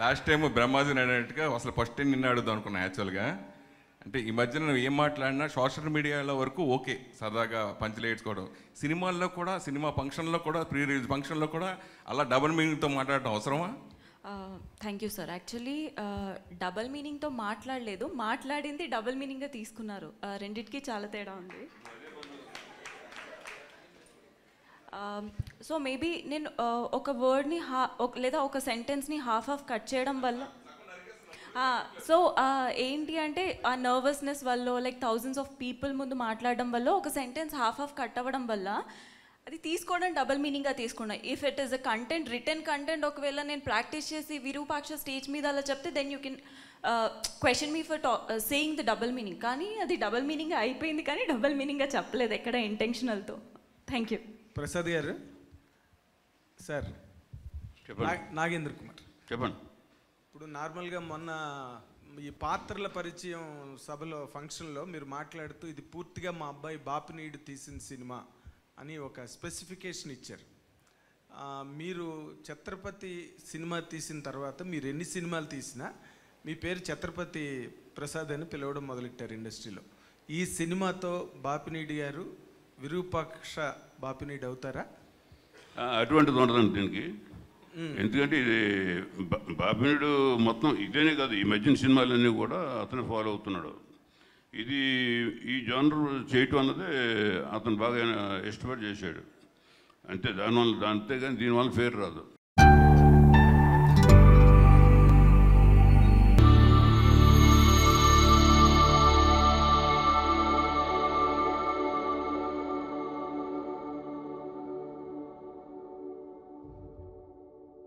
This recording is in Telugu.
లాస్ట్ టైం బ్రహ్మాజీ అడిగినట్టుగా అసలు ఫస్ట్ నిన్న అడుగుదాం అనుకున్నా యాక్చువల్గా అంటే ఈ మధ్యన నువ్వు ఏం మాట్లాడినా సోషల్ మీడియాలో వరకు ఓకే సరదాగా పంచలేడ్చుకోవడం సినిమాల్లో కూడా సినిమా ఫంక్షన్లో కూడా ప్రీ రిలీజ్ ఫంక్షన్లో కూడా అలా డబల్ మీనింగ్తో మాట్లాడటం అవసరమా thank you sir actually double మీనింగ్తో మాట్లాడలేదు మాట్లాడింది డబల్ మీనింగ్గా తీసుకున్నారు రెండిటికి చాలా తేడా ఉంది సో um, మేబీ నేను uh, ఒక వర్డ్ని హా లేదా ఒక సెంటెన్స్ని హాఫ్ హాఫ్ కట్ చేయడం వల్ల సో ఏంటి అంటే ఆ నర్వస్నెస్ వల్ల లైక్ థౌజండ్స్ ఆఫ్ పీపుల్ ముందు మాట్లాడడం వల్ల ఒక సెంటెన్స్ హాఫ్ హాఫ్ కట్ అవ్వడం వల్ల అది తీసుకోవడం డబల్ మీనింగ్గా తీసుకున్నా if it is a content written content ఒకవేళ నేను ప్రాక్టీస్ చేసి విరూపాక్ష స్టేజ్ మీద అలా చెప్తే then you can question me for టా సేయింగ్ ద డబల్ మీనింగ్ కానీ అది డబల్ మీనింగ్ అయిపోయింది కానీ డబల్ మీనింగ్గా చెప్పలేదు ఎక్కడ ఇంటెన్షనల్తో థ్యాంక్ యూ ప్రసాద్ గారు సార్ నాగేంద్ర కుమార్ చెప్పండి ఇప్పుడు నార్మల్గా మొన్న ఈ పాత్రల పరిచయం సభలో ఫంక్షన్లో మీరు మాట్లాడుతూ ఇది పూర్తిగా మా అబ్బాయి నీడు తీసిన సినిమా అని ఒక స్పెసిఫికేషన్ ఇచ్చారు మీరు ఛత్రపతి సినిమా తీసిన తర్వాత మీరు ఎన్ని సినిమాలు తీసినా మీ పేరు ఛత్రపతి ప్రసాద్ అని పిలవడం మొదలెట్టారు ఇండస్ట్రీలో ఈ సినిమాతో బాపినీడి గారు విరూపాక్ష బాపినీడు అవుతారా అటువంటిది ఉండదండి దీనికి ఎందుకంటే ఇది బాపినీడు మొత్తం ఇదేనే కాదు ఈ మధ్యన సినిమాలన్నీ కూడా అతను ఫాలో అవుతున్నాడు ఇది ఈ జానర్ చేయటం అన్నదే అతను బాగా ఇష్టపడి చేశాడు అంతే దానివల్ల అంతేగాని దీనివల్ల ఫేర్ రాదు